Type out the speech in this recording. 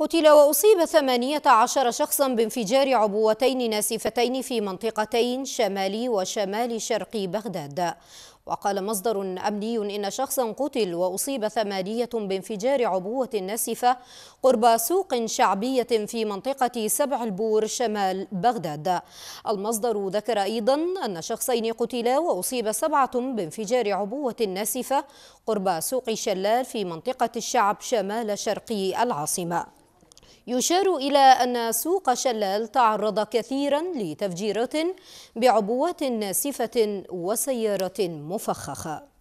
قتل وأصيب 18 شخصا بانفجار عبوتين ناسفتين في منطقتين شمالي وشمال شرقي بغداد وقال مصدر أمني إن شخصا قتل وأصيب ثمانية بانفجار عبوة ناسفة قرب سوق شعبية في منطقة سبع البور شمال بغداد المصدر ذكر أيضا أن شخصين قتلا وأصيب سبعة بانفجار عبوة ناسفة قرب سوق شلال في منطقة الشعب شمال شرقي العاصمة يشار إلى أن سوق شلال تعرض كثيرا لتفجيرات بعبوات ناسفة وسيارة مفخخة